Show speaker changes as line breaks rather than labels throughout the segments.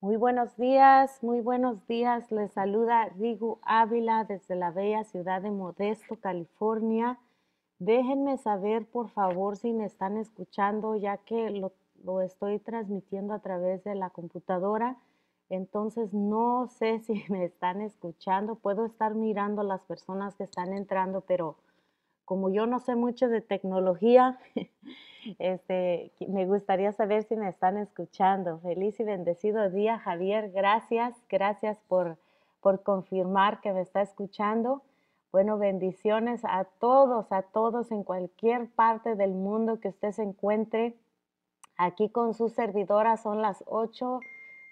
Muy buenos días, muy buenos días. Les saluda Rigu Ávila desde la bella ciudad de Modesto, California. Déjenme saber, por favor, si me están escuchando, ya que lo, lo estoy transmitiendo a través de la computadora. Entonces, no sé si me están escuchando. Puedo estar mirando las personas que están entrando, pero como yo no sé mucho de tecnología, este, me gustaría saber si me están escuchando. Feliz y bendecido día, Javier. Gracias, gracias por, confirmar que me está escuchando. Bueno, bendiciones a todos, a todos en cualquier parte del mundo que usted se encuentre. Aquí con sus servidoras son las 8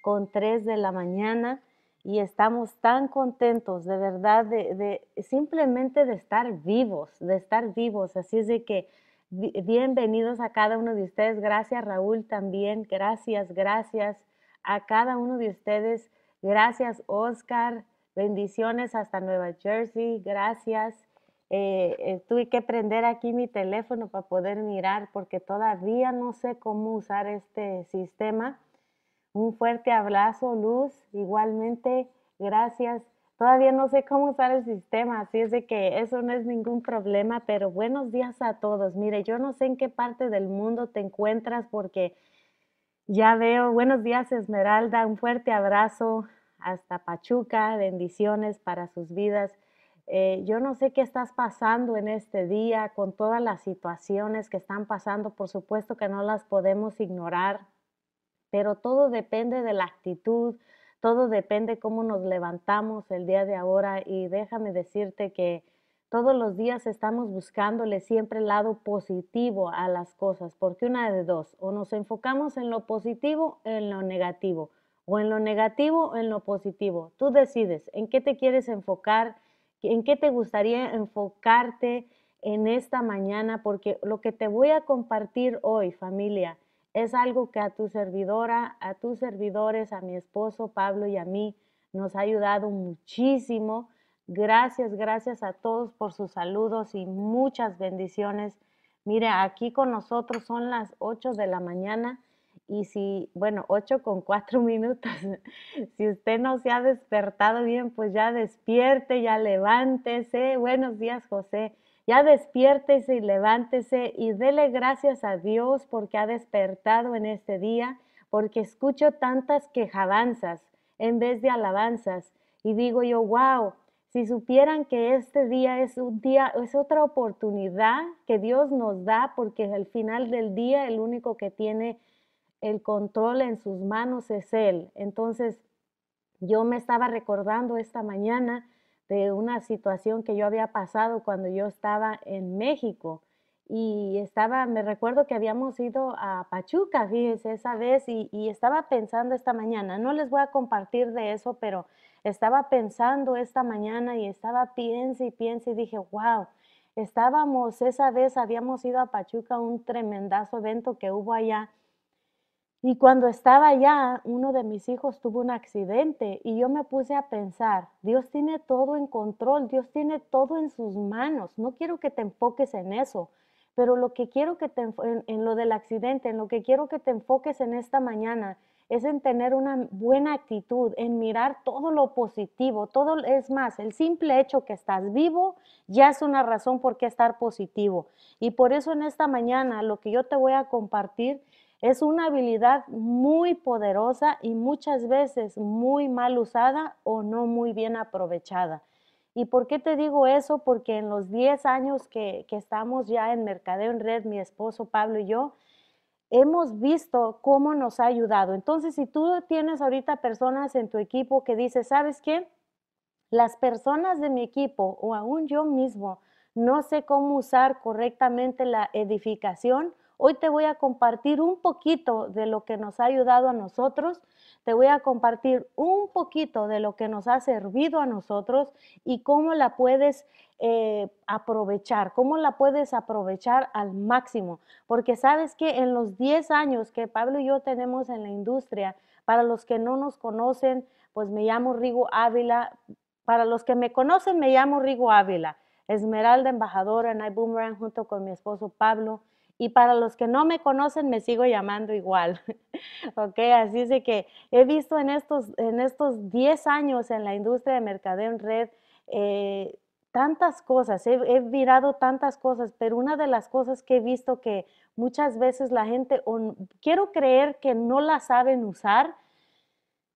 con 3 de la mañana y estamos tan contentos de verdad de, simplemente de estar vivos, de estar vivos. Así es de que bienvenidos a cada uno de ustedes. Gracias Raúl también. Gracias, gracias a cada uno de ustedes. Gracias Oscar. Bendiciones hasta Nueva Jersey. Gracias. Eh, eh, tuve que prender aquí mi teléfono para poder mirar porque todavía no sé cómo usar este sistema un fuerte abrazo, Luz. Igualmente, gracias. Todavía no sé cómo usar el sistema, así es de que eso no es ningún problema, pero buenos días a todos. Mire, yo no sé en qué parte del mundo te encuentras porque ya veo, buenos días Esmeralda, un fuerte abrazo hasta Pachuca, bendiciones para sus vidas. Eh, yo no sé qué estás pasando en este día con todas las situaciones que están pasando, por supuesto que no las podemos ignorar, pero todo depende de la actitud, todo depende cómo nos levantamos el día de ahora y déjame decirte que todos los días estamos buscándole siempre el lado positivo a las cosas, porque una de dos, o nos enfocamos en lo positivo en lo negativo, o en lo negativo o en lo positivo. Tú decides en qué te quieres enfocar, en qué te gustaría enfocarte en esta mañana, porque lo que te voy a compartir hoy, familia, es algo que a tu servidora, a tus servidores, a mi esposo Pablo y a mí nos ha ayudado muchísimo. Gracias, gracias a todos por sus saludos y muchas bendiciones. Mire, aquí con nosotros son las 8 de la mañana y si, bueno, 8 con 4 minutos, si usted no se ha despertado bien, pues ya despierte, ya levántese. Buenos días, José. Ya despiértese y levántese y dele gracias a Dios porque ha despertado en este día, porque escucho tantas quejabanzas en vez de alabanzas. Y digo yo, wow, si supieran que este día es un día, es otra oportunidad que Dios nos da, porque al final del día el único que tiene el control en sus manos es Él. Entonces, yo me estaba recordando esta mañana de una situación que yo había pasado cuando yo estaba en México. Y estaba, me recuerdo que habíamos ido a Pachuca, esa vez, y, y estaba pensando esta mañana, no les voy a compartir de eso, pero estaba pensando esta mañana y estaba piensa y piensa y dije, wow, estábamos, esa vez habíamos ido a Pachuca, un tremendazo evento que hubo allá y cuando estaba allá, uno de mis hijos tuvo un accidente y yo me puse a pensar, Dios tiene todo en control, Dios tiene todo en sus manos. No quiero que te enfoques en eso, pero lo que quiero que te en, en lo del accidente, en lo que quiero que te enfoques en esta mañana es en tener una buena actitud, en mirar todo lo positivo, todo es más, el simple hecho que estás vivo ya es una razón por qué estar positivo. Y por eso en esta mañana lo que yo te voy a compartir es una habilidad muy poderosa y muchas veces muy mal usada o no muy bien aprovechada. ¿Y por qué te digo eso? Porque en los 10 años que, que estamos ya en Mercadeo en Red, mi esposo Pablo y yo, hemos visto cómo nos ha ayudado. Entonces, si tú tienes ahorita personas en tu equipo que dice, ¿sabes qué? Las personas de mi equipo o aún yo mismo no sé cómo usar correctamente la edificación Hoy te voy a compartir un poquito de lo que nos ha ayudado a nosotros, te voy a compartir un poquito de lo que nos ha servido a nosotros y cómo la puedes eh, aprovechar, cómo la puedes aprovechar al máximo. Porque sabes que en los 10 años que Pablo y yo tenemos en la industria, para los que no nos conocen, pues me llamo Rigo Ávila. Para los que me conocen, me llamo Rigo Ávila, Esmeralda Embajadora en iBoomerang junto con mi esposo Pablo. Y para los que no me conocen, me sigo llamando igual. ok, así es que he visto en estos, en estos 10 años en la industria de mercadeo en red eh, tantas cosas, he, he, mirado tantas cosas, pero una de las cosas que he visto que muchas veces la gente, quiero creer que no la saben usar,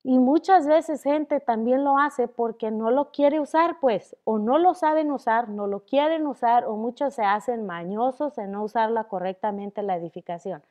y muchas veces gente también lo hace porque no lo quiere usar, pues, o no lo saben usar, no lo quieren usar, o muchos se hacen mañosos en no usarla correctamente la edificación.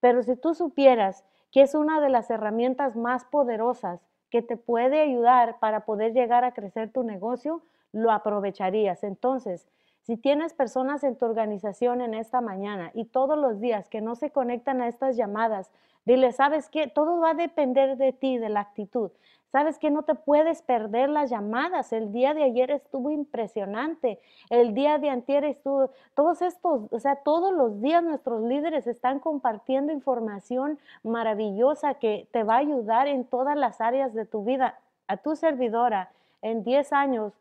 Pero si tú supieras que es una de las herramientas más poderosas que te puede ayudar para poder llegar a crecer tu negocio, lo aprovecharías. Entonces, si tienes personas en tu organización en esta mañana y todos los días que no se conectan a estas llamadas, Dile, ¿sabes qué? Todo va a depender de ti, de la actitud. ¿Sabes que No te puedes perder las llamadas. El día de ayer estuvo impresionante. El día de antier estuvo... Todos estos, o sea, todos los días nuestros líderes están compartiendo información maravillosa que te va a ayudar en todas las áreas de tu vida. A tu servidora, en 10 años,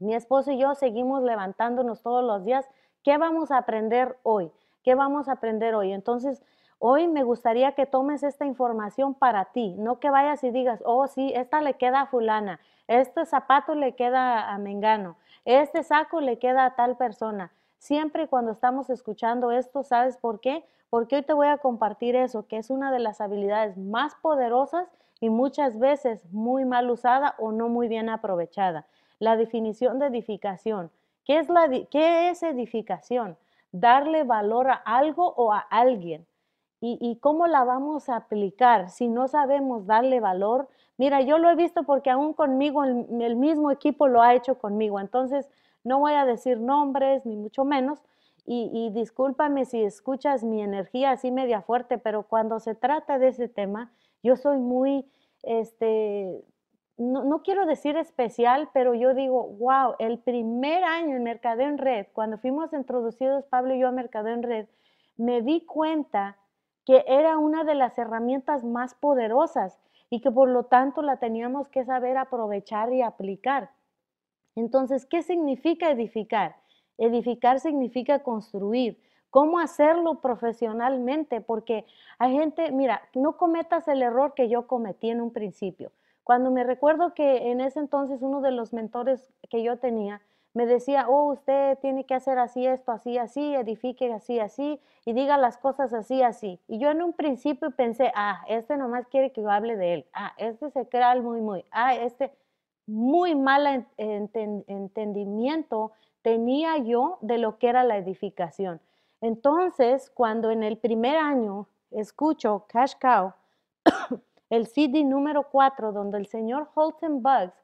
mi esposo y yo seguimos levantándonos todos los días. ¿Qué vamos a aprender hoy? ¿Qué vamos a aprender hoy? Entonces, Hoy me gustaría que tomes esta información para ti, no que vayas y digas, oh sí, esta le queda a fulana, este zapato le queda a Mengano, este saco le queda a tal persona. Siempre cuando estamos escuchando esto, ¿sabes por qué? Porque hoy te voy a compartir eso, que es una de las habilidades más poderosas y muchas veces muy mal usada o no muy bien aprovechada. La definición de edificación. ¿Qué es, la, qué es edificación? Darle valor a algo o a alguien y, cómo la vamos a aplicar si no sabemos darle valor. Mira, yo lo he visto porque aún conmigo el, mismo equipo lo ha hecho conmigo, entonces no voy a decir nombres ni mucho menos. Y, discúlpame si escuchas mi energía así media fuerte, pero cuando se trata de ese tema, yo soy muy, este, no, no, quiero decir especial, pero yo digo, wow, el primer año en Mercadeo en Red, cuando fuimos introducidos Pablo y yo a Mercadeo en Red, me di cuenta que era una de las herramientas más poderosas y que por lo tanto la teníamos que saber aprovechar y aplicar. Entonces, ¿qué significa edificar? Edificar significa construir. ¿Cómo hacerlo profesionalmente? Porque hay gente, mira, no cometas el error que yo cometí en un principio. Cuando me recuerdo que en ese entonces uno de los mentores que yo tenía me decía, oh, usted tiene que hacer así esto, así, así, edifique así, así, y diga las cosas así, así. Y yo en un principio pensé, ah, este nomás quiere que yo hable de él, ah, este se crea muy, muy, ah, este muy mal entendimiento tenía yo de lo que era la edificación. Entonces, cuando en el primer año escucho Cash Cow, el CD número 4, donde el señor Holton Bugs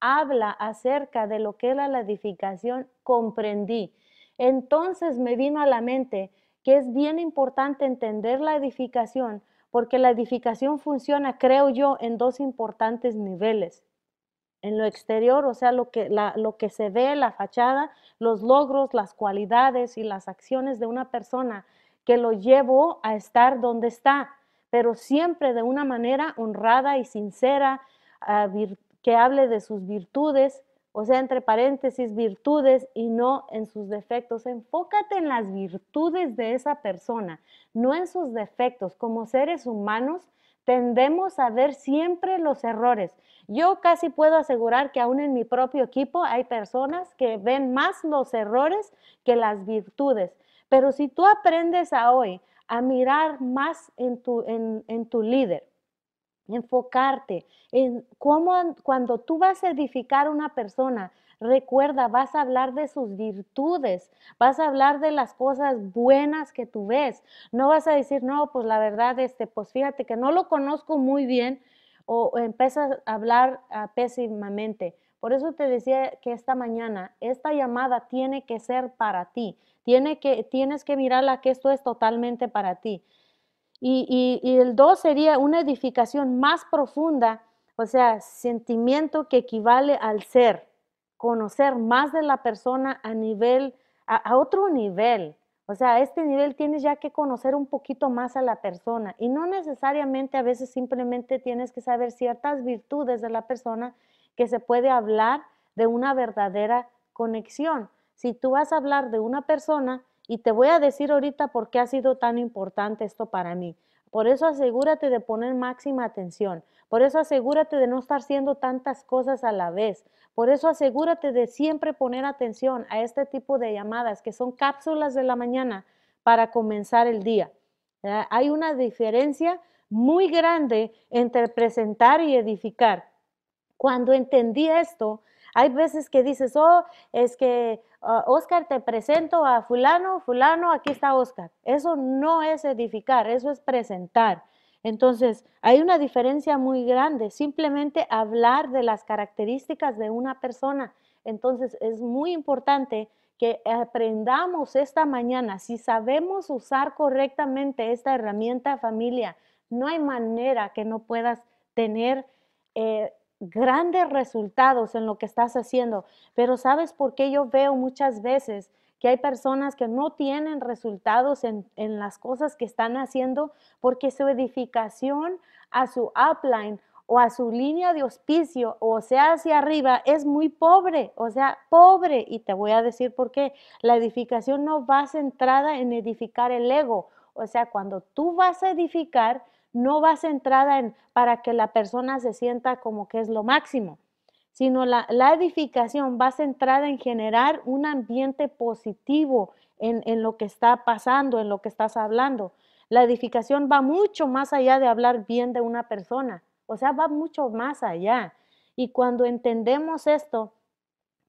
habla acerca de lo que era la edificación, comprendí. Entonces me vino a la mente que es bien importante entender la edificación, porque la edificación funciona, creo yo, en dos importantes niveles. En lo exterior, o sea, lo que, lo que se ve, la fachada, los logros, las cualidades y las acciones de una persona que lo llevó a estar donde está, pero siempre de una manera honrada y sincera, ah, que hable de sus virtudes, o sea, entre paréntesis, virtudes y no en sus defectos. Enfócate en las virtudes de esa persona, no en sus defectos. Como seres humanos tendemos a ver siempre los errores. Yo casi puedo asegurar que aún en mi propio equipo hay personas que ven más los errores que las virtudes. Pero si tú aprendes a hoy a mirar más en tu, en, en tu líder, enfocarte en cómo cuando tú vas a edificar una persona, recuerda, vas a hablar de sus virtudes, vas a hablar de las cosas buenas que tú ves. No vas a decir, no, pues la verdad, este, pues fíjate que no lo conozco muy bien o, empiezas a hablar ah, pésimamente. Por eso te decía que esta mañana, esta llamada tiene que ser para ti. Tiene que, tienes que mirarla que esto es totalmente para ti. Y, el dos sería una edificación más profunda, o sea, sentimiento que equivale al ser, conocer más de la persona a nivel, a, a otro nivel. O sea, a este nivel tienes ya que conocer un poquito más a la persona y no necesariamente a veces simplemente tienes que saber ciertas virtudes de la persona que se puede hablar de una verdadera conexión. Si tú vas a hablar de una persona y te voy a decir ahorita por qué ha sido tan importante esto para mí. Por eso asegúrate de poner máxima atención. Por eso asegúrate de no estar haciendo tantas cosas a la vez. Por eso asegúrate de siempre poner atención a este tipo de llamadas que son cápsulas de la mañana para comenzar el día. Ah, hay una diferencia muy grande entre presentar y edificar. Cuando entendí esto, hay veces que dices, oh, es que ah, Oscar te presento a fulano, fulano, aquí está Oscar. Eso no es edificar, eso es presentar. Entonces, hay una diferencia muy grande, simplemente hablar de las características de una persona. Entonces, es muy importante que aprendamos esta mañana, si sabemos usar correctamente esta herramienta familia, no hay manera que no puedas tener eh, grandes resultados en lo que estás haciendo. Pero ¿sabes por qué yo veo muchas veces que hay personas que no tienen resultados en, en las cosas que están haciendo porque su edificación a su upline o a su línea de hospicio o sea, hacia arriba, es muy pobre, o sea, pobre. Y te voy a decir por qué. La edificación no va centrada en edificar el ego. O sea, cuando tú vas a edificar, no va centrada en para que la persona se sienta como que es lo máximo, sino la, edificación va centrada en generar un ambiente positivo en, lo que está pasando, en lo que estás hablando. La edificación va mucho más allá de hablar bien de una persona, o sea, va mucho más allá. Y cuando entendemos esto,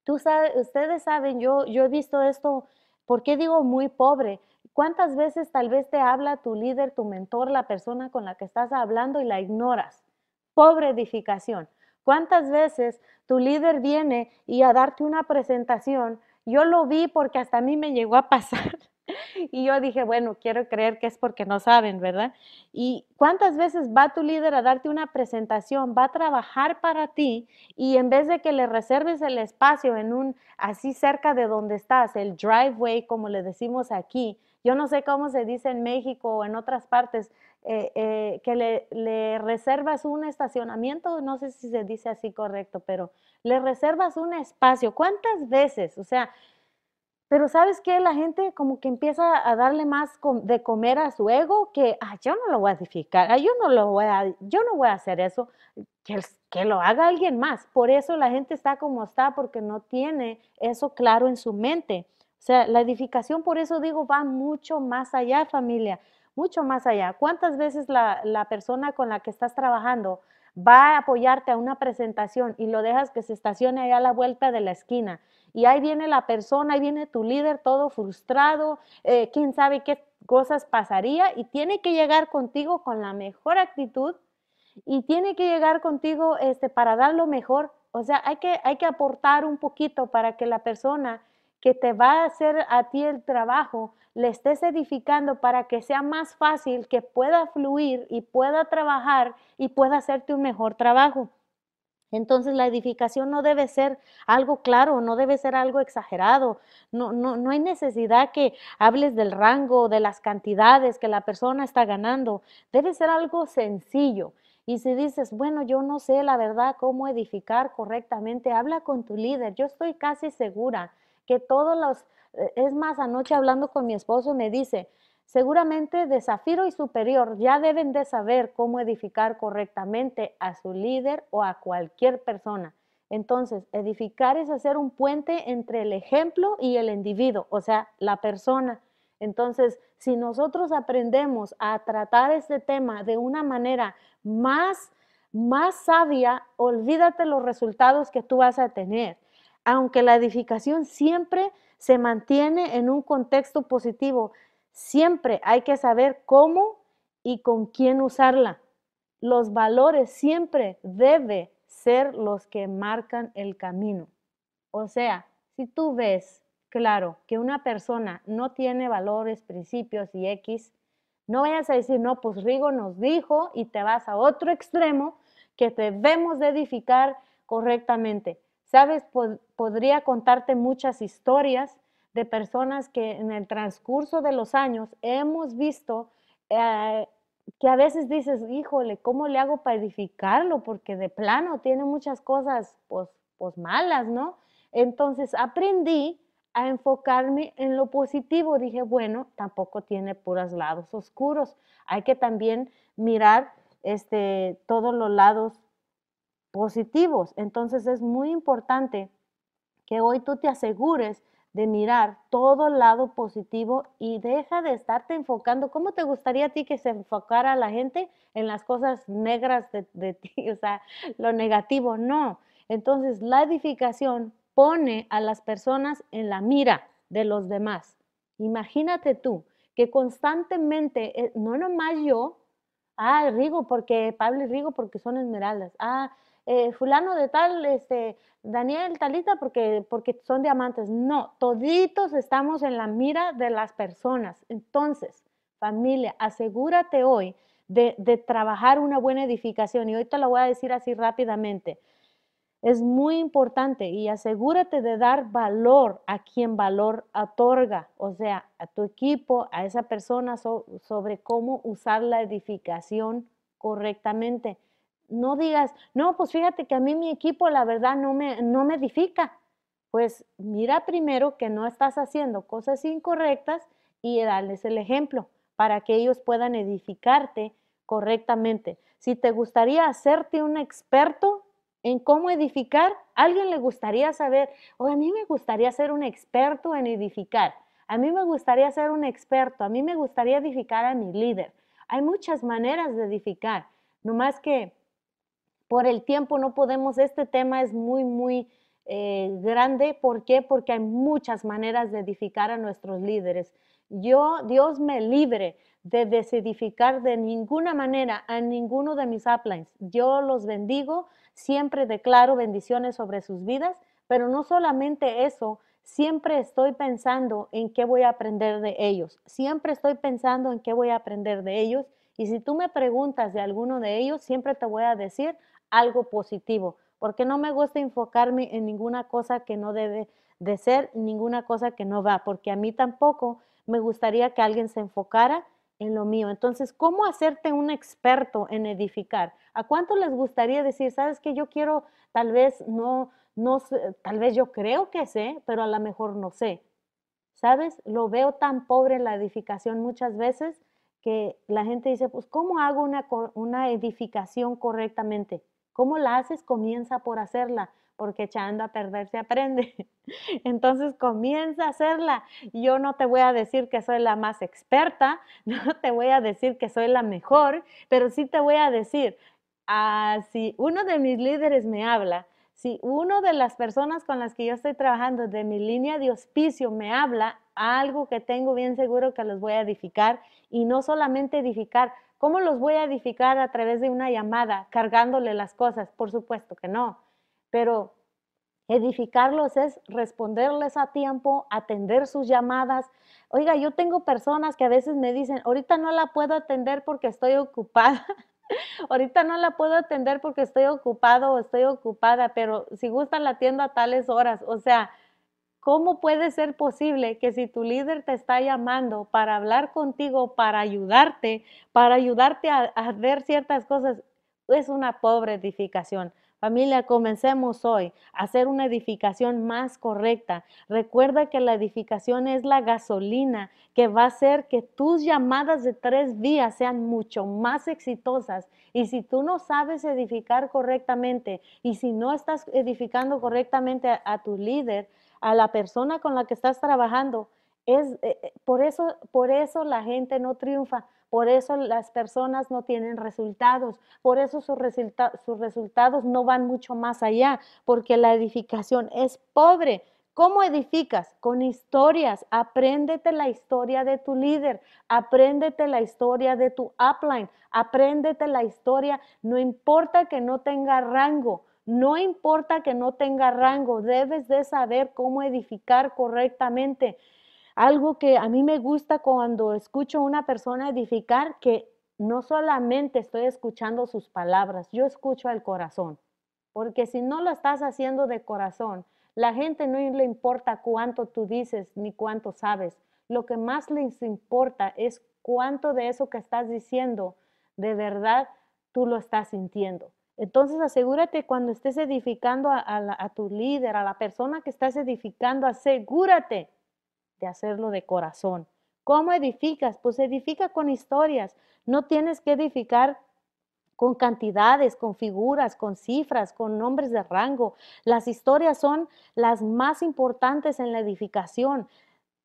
tú sabes, ustedes saben, yo, yo he visto esto, ¿por qué digo muy pobre? ¿Cuántas veces tal vez te habla tu líder, tu mentor, la persona con la que estás hablando y la ignoras? Pobre edificación. ¿Cuántas veces tu líder viene y a darte una presentación? Yo lo vi porque hasta a mí me llegó a pasar. Y yo dije, bueno, quiero creer que es porque no saben, ¿verdad? ¿Y cuántas veces va tu líder a darte una presentación, va a trabajar para ti y en vez de que le reserves el espacio en un, así cerca de donde estás, el driveway, como le decimos aquí, yo no sé cómo se dice en México o en otras partes, eh, eh, que le, reservas un estacionamiento, no sé si se dice así correcto, pero le reservas un espacio. ¿Cuántas veces? O sea, pero ¿sabes qué? La gente como que empieza a darle más de comer a su ego que, ah, yo no lo voy a edificar, ah, yo no lo voy a, yo no voy a hacer eso, que, que lo haga alguien más. Por eso la gente está como está, porque no tiene eso claro en su mente sea, la edificación, por eso digo, va mucho más allá, familia, mucho más allá. ¿Cuántas veces la, persona con la que estás trabajando va a apoyarte a una presentación y lo dejas que se estacione allá a la vuelta de la esquina? Y ahí viene la persona, ahí viene tu líder todo frustrado, eh, quién sabe qué cosas pasaría y tiene que llegar contigo con la mejor actitud y tiene que llegar contigo este, para dar lo mejor. O sea, hay que, hay que aportar un poquito para que la persona que te va a hacer a ti el trabajo, le estés edificando para que sea más fácil, que pueda fluir y pueda trabajar y pueda hacerte un mejor trabajo. Entonces la edificación no debe ser algo claro, no debe ser algo exagerado, no, no, hay necesidad que hables del rango, de las cantidades que la persona está ganando, debe ser algo sencillo. Y si dices, bueno, yo no sé la verdad cómo edificar correctamente, habla con tu líder, yo estoy casi segura que todos los, eh, es más, anoche hablando con mi esposo me dice, seguramente de y superior ya deben de saber cómo edificar correctamente a su líder o a cualquier persona. Entonces, edificar es hacer un puente entre el ejemplo y el individuo, o sea, la persona. Entonces, si nosotros aprendemos a tratar este tema de una manera más, más sabia, olvídate los resultados que tú vas a tener aunque la edificación siempre se mantiene en un contexto positivo, siempre hay que saber cómo y con quién usarla. Los valores siempre deben ser los que marcan el camino. O sea, si tú ves claro que una persona no tiene valores, principios y X, no vayas a decir, no, pues Rigo nos dijo y te vas a otro extremo que debemos de edificar correctamente. Sabes, podría contarte muchas historias de personas que en el transcurso de los años hemos visto eh, que a veces dices, híjole, ¿cómo le hago para edificarlo? Porque de plano tiene muchas cosas pues, pues, malas, ¿no? Entonces aprendí a enfocarme en lo positivo. Dije, bueno, tampoco tiene puros lados oscuros. Hay que también mirar este, todos los lados positivos. Entonces es muy importante que hoy tú te asegures de mirar todo el lado positivo y deja de estarte enfocando. ¿Cómo te gustaría a ti que se enfocara la gente en las cosas negras de, de ti? O sea, lo negativo, no. Entonces, la edificación pone a las personas en la mira de los demás. Imagínate tú que constantemente, eh, no nomás yo, ah, Rigo, porque Pablo y Rigo, porque son esmeraldas, ah, eh, fulano de tal, este, Daniel, Talita, porque, porque son diamantes. No, toditos estamos en la mira de las personas. Entonces, familia, asegúrate hoy de, de trabajar una buena edificación. Y hoy te lo voy a decir así rápidamente. Es muy importante y asegúrate de dar valor a quien valor otorga, o sea, a tu equipo, a esa persona sobre cómo usar la edificación correctamente. No digas, no, pues fíjate que a mí mi equipo la verdad no me, no me edifica. Pues mira primero que no estás haciendo cosas incorrectas y darles el ejemplo para que ellos puedan edificarte correctamente. Si te gustaría hacerte un experto en cómo edificar. ¿A alguien le gustaría saber, o a mí me gustaría ser un experto en edificar, a mí me gustaría ser un experto, a mí me gustaría edificar a mi líder. Hay muchas maneras de edificar, no más que por el tiempo no podemos, este tema es muy, muy eh, grande. ¿Por qué? Porque hay muchas maneras de edificar a nuestros líderes. Yo, Dios me libre de desedificar de ninguna manera a ninguno de mis uplines. Yo los bendigo, siempre declaro bendiciones sobre sus vidas, pero no solamente eso, siempre estoy pensando en qué voy a aprender de ellos, siempre estoy pensando en qué voy a aprender de ellos y si tú me preguntas de alguno de ellos, siempre te voy a decir algo positivo, porque no me gusta enfocarme en ninguna cosa que no debe de ser, ninguna cosa que no va, porque a mí tampoco me gustaría que alguien se enfocara en lo mío. Entonces, ¿cómo hacerte un experto en edificar? ¿A cuánto les gustaría decir, sabes que yo quiero, tal vez no, no tal vez yo creo que sé, pero a lo mejor no sé? ¿Sabes? Lo veo tan pobre en la edificación muchas veces que la gente dice, pues, ¿cómo hago una, una edificación correctamente? ¿Cómo la haces? Comienza por hacerla, porque echando a perder se aprende. Entonces comienza a hacerla. Yo no te voy a decir que soy la más experta, no te voy a decir que soy la mejor, pero sí te voy a decir, ah, si uno de mis líderes me habla, si uno de las personas con las que yo estoy trabajando de mi línea de hospicio me habla, algo que tengo bien seguro que los voy a edificar y no solamente edificar, ¿Cómo los voy a edificar a través de una llamada, cargándole las cosas? Por supuesto que no, pero edificarlos es responderles a tiempo, atender sus llamadas. Oiga, yo tengo personas que a veces me dicen, ahorita no la puedo atender porque estoy ocupada. Ahorita no la puedo atender porque estoy ocupado o estoy ocupada, pero si gustan la atiendo a tales horas. O sea, ¿Cómo puede ser posible que si tu líder te está llamando para hablar contigo, para ayudarte, para ayudarte a, a ver ciertas cosas, es una pobre edificación? Familia, comencemos hoy a hacer una edificación más correcta. Recuerda que la edificación es la gasolina que va a hacer que tus llamadas de tres días sean mucho más exitosas. Y si tú no sabes edificar correctamente y si no estás edificando correctamente a tu líder, a la persona con la que estás trabajando. Es, eh, eh, por, eso, por eso la gente no triunfa, por eso las personas no tienen resultados, por eso sus, sus resultados no van mucho más allá, porque la edificación es pobre. ¿Cómo edificas? Con historias. Apréndete la historia de tu líder, apréndete la historia de tu upline, apréndete la historia, no importa que no tenga rango, no importa que no tenga rango, debes de saber cómo edificar correctamente. Algo que a mí me gusta cuando escucho a una persona edificar, que no solamente estoy escuchando sus palabras, yo escucho al corazón. Porque si no lo estás haciendo de corazón, la gente no le importa cuánto tú dices ni cuánto sabes. Lo que más les importa es cuánto de eso que estás diciendo de verdad tú lo estás sintiendo. Entonces asegúrate cuando estés edificando a, tu líder, a la persona que estás edificando, asegúrate de hacerlo de corazón. ¿Cómo edificas? Pues edifica con historias. No tienes que edificar con cantidades, con figuras, con cifras, con nombres de rango. Las historias son las más importantes en la edificación.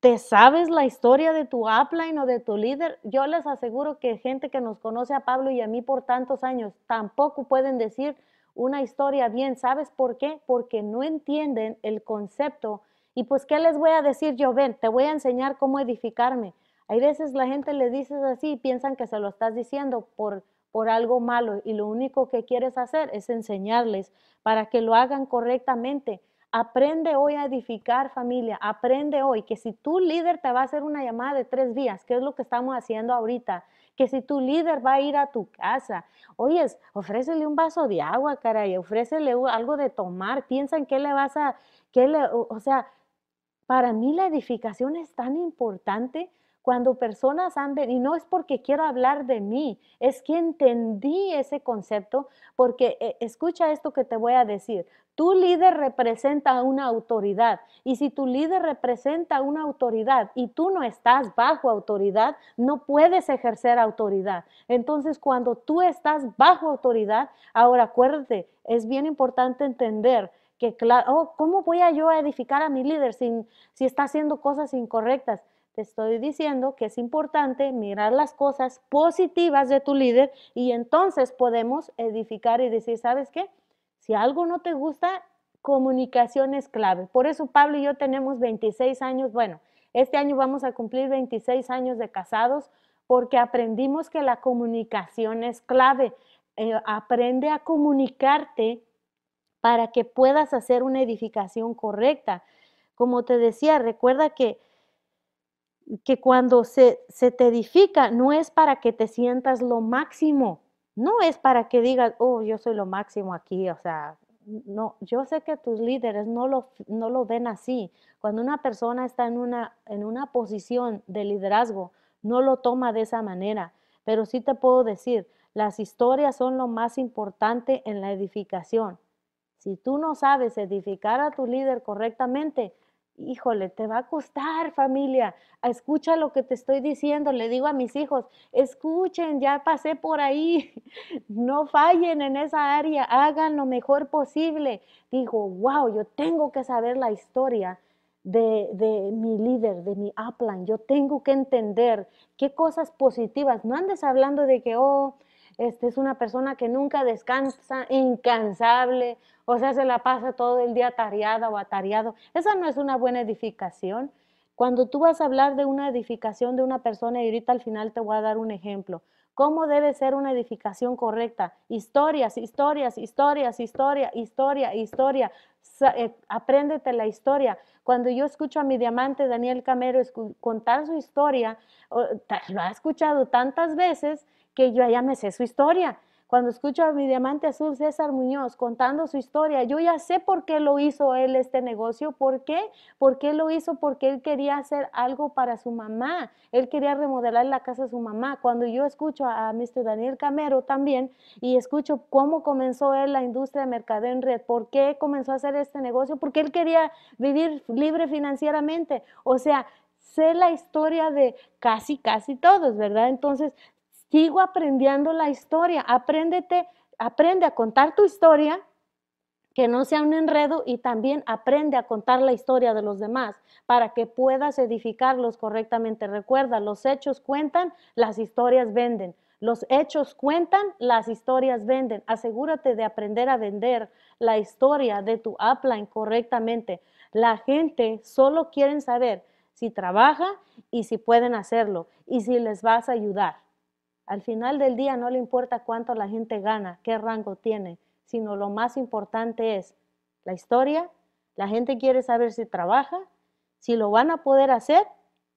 ¿Te sabes la historia de tu upline o de tu líder? Yo les aseguro que gente que nos conoce a Pablo y a mí por tantos años tampoco pueden decir una historia bien. ¿Sabes por qué? Porque no entienden el concepto. Y pues, ¿qué les voy a decir yo? Ven, te voy a enseñar cómo edificarme. Hay veces la gente le dices así y piensan que se lo estás diciendo por, por algo malo y lo único que quieres hacer es enseñarles para que lo hagan correctamente. Aprende hoy a edificar familia, aprende hoy que si tu líder te va a hacer una llamada de tres días, que es lo que estamos haciendo ahorita, que si tu líder va a ir a tu casa, oye, ofrécele un vaso de agua, caray, ofrécele algo de tomar, piensa en qué le vas a, qué le, o sea, para mí la edificación es tan importante cuando personas anden, y no es porque quiero hablar de mí, es que entendí ese concepto, porque eh, escucha esto que te voy a decir. Tu líder representa una autoridad y si tu líder representa una autoridad y tú no estás bajo autoridad, no puedes ejercer autoridad. Entonces, cuando tú estás bajo autoridad, ahora acuérdate, es bien importante entender que, claro, oh, ¿cómo voy a yo edificar a mi líder si está haciendo cosas incorrectas? te estoy diciendo que es importante mirar las cosas positivas de tu líder y entonces podemos edificar y decir, ¿sabes qué? Si algo no te gusta, comunicación es clave. Por eso Pablo y yo tenemos 26 años, bueno, este año vamos a cumplir 26 años de casados porque aprendimos que la comunicación es clave. Eh, aprende a comunicarte para que puedas hacer una edificación correcta. Como te decía, recuerda que que cuando se, te edifica no es para que te sientas lo máximo, no es para que digas, oh, yo soy lo máximo aquí, o sea, no, yo sé que tus líderes no lo, no lo ven así. Cuando una persona está en una, en una posición de liderazgo, no lo toma de esa manera. Pero sí te puedo decir, las historias son lo más importante en la edificación. Si tú no sabes edificar a tu líder correctamente, híjole, te va a costar familia, escucha lo que te estoy diciendo, le digo a mis hijos, escuchen, ya pasé por ahí, no fallen en esa área, hagan lo mejor posible. Digo, wow, yo tengo que saber la historia. De, mi líder, de mi upline. Yo tengo que entender qué cosas positivas. No andes hablando de que, oh, este es una persona que nunca descansa, incansable, o sea, se la pasa todo el día atareada o atareado. Esa no es una buena edificación. Cuando tú vas a hablar de una edificación de una persona, y ahorita al final te voy a dar un ejemplo, ¿cómo debe ser una edificación correcta? Historias, historias, historias, historia, historia, historia. Eh, apréndete la historia. Cuando yo escucho a mi diamante Daniel Camero contar su historia, lo ha escuchado tantas veces que yo ya me sé su historia. Cuando escucho a mi diamante azul César Muñoz contando su historia, yo ya sé por qué lo hizo él este negocio. ¿Por qué? Porque qué lo hizo porque él quería hacer algo para su mamá. Él quería remodelar la casa de su mamá. Cuando yo escucho a Mr. Daniel Camero también y escucho cómo comenzó él la industria de mercadeo en red, por qué comenzó a hacer este negocio, porque él quería vivir libre financieramente. O sea, sé la historia de casi, casi todos, ¿verdad? Entonces, sigo aprendiendo la historia. Apréndete, aprende a contar tu historia, que no sea un enredo, y también aprende a contar la historia de los demás para que puedas edificarlos correctamente. Recuerda, los hechos cuentan, las historias venden. Los hechos cuentan, las historias venden. Asegúrate de aprender a vender la historia de tu upline correctamente. La gente solo quiere saber si trabaja y si pueden hacerlo y si les vas a ayudar. Al final del día no le importa cuánto la gente gana, qué rango tiene, sino lo más importante es la historia, la gente quiere saber si trabaja, si lo van a poder hacer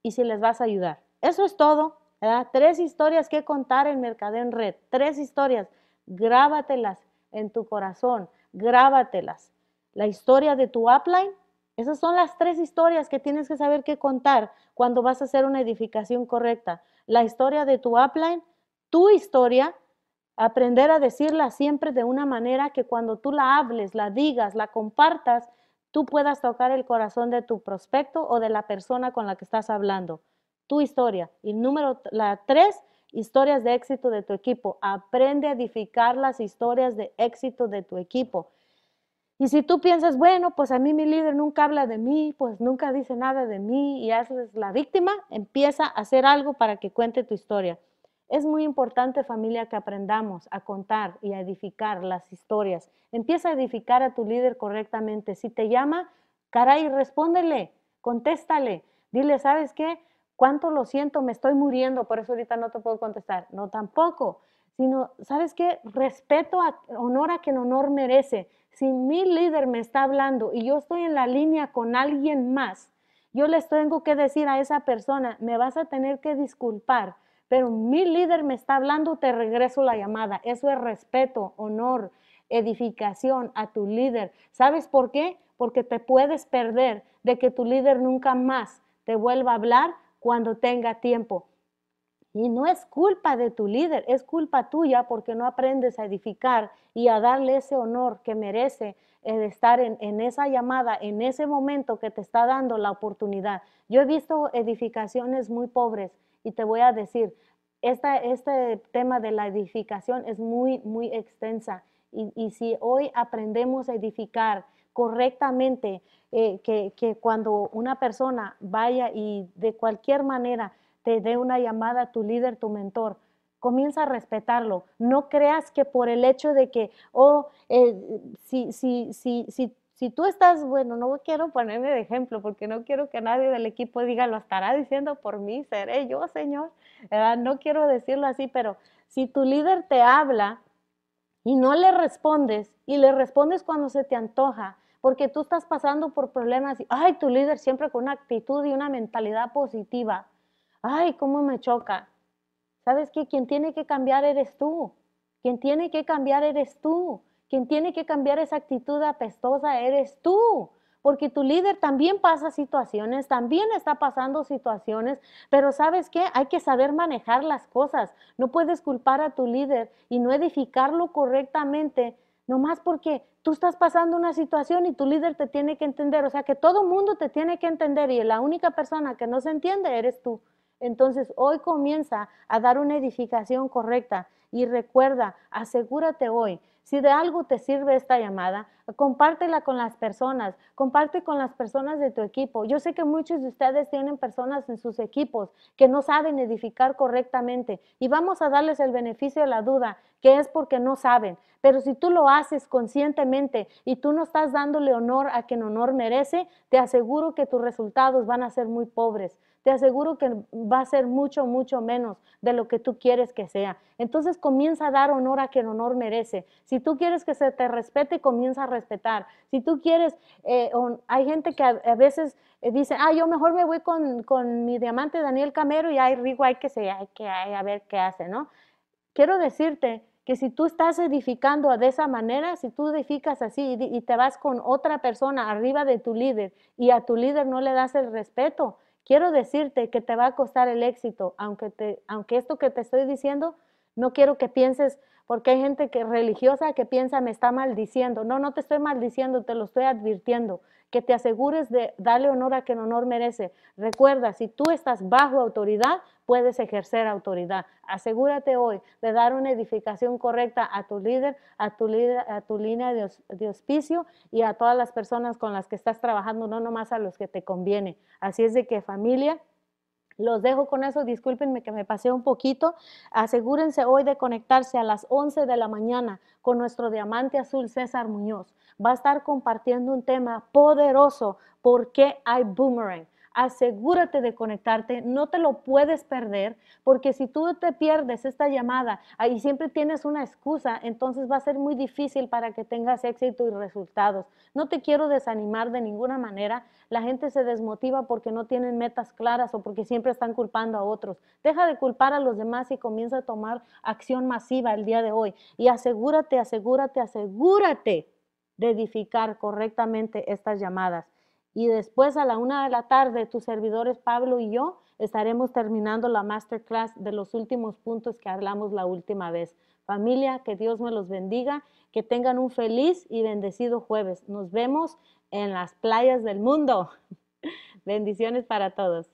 y si les vas a ayudar. Eso es todo. ¿verdad? Tres historias que contar en Mercadeo en Red. Tres historias. Grábatelas en tu corazón. Grábatelas. La historia de tu upline. Esas son las tres historias que tienes que saber qué contar cuando vas a hacer una edificación correcta. La historia de tu upline, tu historia, aprender a decirla siempre de una manera que cuando tú la hables, la digas, la compartas, tú puedas tocar el corazón de tu prospecto o de la persona con la que estás hablando. Tu historia. Y número la tres, historias de éxito de tu equipo. Aprende a edificar las historias de éxito de tu equipo. Y si tú piensas, bueno, pues a mí mi líder nunca habla de mí, pues nunca dice nada de mí y haces la víctima, empieza a hacer algo para que cuente tu historia. Es muy importante familia que aprendamos a contar y a edificar las historias. Empieza a edificar a tu líder correctamente. Si te llama, caray, respóndele, contéstale. Dile, ¿sabes qué? ¿Cuánto lo siento? Me estoy muriendo, por eso ahorita no te puedo contestar. No, tampoco. Sino, ¿sabes qué? Respeto, a, honor a quien honor merece. Si mi líder me está hablando y yo estoy en la línea con alguien más, yo les tengo que decir a esa persona, me vas a tener que disculpar pero mi líder me está hablando, te regreso la llamada. Eso es respeto, honor, edificación a tu líder. ¿Sabes por qué? Porque te puedes perder de que tu líder nunca más te vuelva a hablar cuando tenga tiempo. Y no es culpa de tu líder, es culpa tuya porque no aprendes a edificar y a darle ese honor que merece el eh, estar en, en, esa llamada, en ese momento que te está dando la oportunidad. Yo he visto edificaciones muy pobres y te voy a decir, esta, este tema de la edificación es muy, muy extensa. Y, si hoy aprendemos a edificar correctamente, eh, que, cuando una persona vaya y de cualquier manera te dé una llamada a tu líder, tu mentor, comienza a respetarlo. No creas que por el hecho de que, oh, eh, si, si, si, si si tú estás, bueno, no quiero ponerme de ejemplo porque no quiero que nadie del equipo diga, lo estará diciendo por mí, seré yo, Señor. No quiero decirlo así, pero si tu líder te habla y no le respondes, y le respondes cuando se te antoja, porque tú estás pasando por problemas y, ay, tu líder siempre con una actitud y una mentalidad positiva. Ay, cómo me choca. ¿Sabes que Quien tiene que cambiar eres tú. Quien tiene que cambiar eres tú. Quien tiene que cambiar esa actitud apestosa eres tú, porque tu líder también pasa situaciones, también está pasando situaciones, pero sabes qué, hay que saber manejar las cosas. No puedes culpar a tu líder y no edificarlo correctamente, nomás porque tú estás pasando una situación y tu líder te tiene que entender, o sea que todo mundo te tiene que entender y la única persona que no se entiende eres tú. Entonces hoy comienza a dar una edificación correcta y recuerda, asegúrate hoy si de algo te sirve esta llamada, compártela con las personas, comparte con las personas de tu equipo. Yo sé que muchos de ustedes tienen personas en sus equipos que no saben edificar correctamente y vamos a darles el beneficio de la duda, que es porque no saben. Pero si tú lo haces conscientemente y tú no estás dándole honor a quien honor merece, te aseguro que tus resultados van a ser muy pobres te aseguro que va a ser mucho, mucho menos de lo que tú quieres que sea. Entonces comienza a dar honor a quien honor merece. Si tú quieres que se te respete, comienza a respetar. Si tú quieres, eh, hay gente que a, veces eh, dice, ah, yo mejor me voy con, mi diamante Daniel Camero y hay Rigo, hay que hay que, a ver qué hace, ¿no? Quiero decirte que si tú estás edificando de esa manera, si tú edificas así y te vas con otra persona arriba de tu líder y a tu líder no le das el respeto, Quiero decirte que te va a costar el éxito, aunque, te, aunque esto que te estoy diciendo no quiero que pienses, porque hay gente que religiosa que piensa me está maldiciendo. No, no te estoy maldiciendo, te lo estoy advirtiendo. Que te asegures de darle honor a quien honor merece. Recuerda, si tú estás bajo autoridad, puedes ejercer autoridad. Asegúrate hoy de dar una edificación correcta a tu líder, a tu, a tu línea de, hospicio y a todas las personas con las que estás trabajando, no nomás a los que te conviene. Así es de que familia, los dejo con eso, discúlpenme que me pasé un poquito. Asegúrense hoy de conectarse a las 11 de la mañana con nuestro diamante azul César Muñoz. Va a estar compartiendo un tema poderoso, ¿por qué hay boomerang? asegúrate de conectarte, no te lo puedes perder, porque si tú te pierdes esta llamada ah, y siempre tienes una excusa, entonces va a ser muy difícil para que tengas éxito y resultados. No te quiero desanimar de ninguna manera, la gente se desmotiva porque no tienen metas claras o porque siempre están culpando a otros. Deja de culpar a los demás y comienza a tomar acción masiva el día de hoy y asegúrate, asegúrate, asegúrate de edificar correctamente estas llamadas. Y después a la una de la tarde, tus servidores Pablo y yo estaremos terminando la masterclass de los últimos puntos que hablamos la última vez. Familia, que Dios me los bendiga, que tengan un feliz y bendecido jueves. Nos vemos en las playas del mundo. Bendiciones para todos.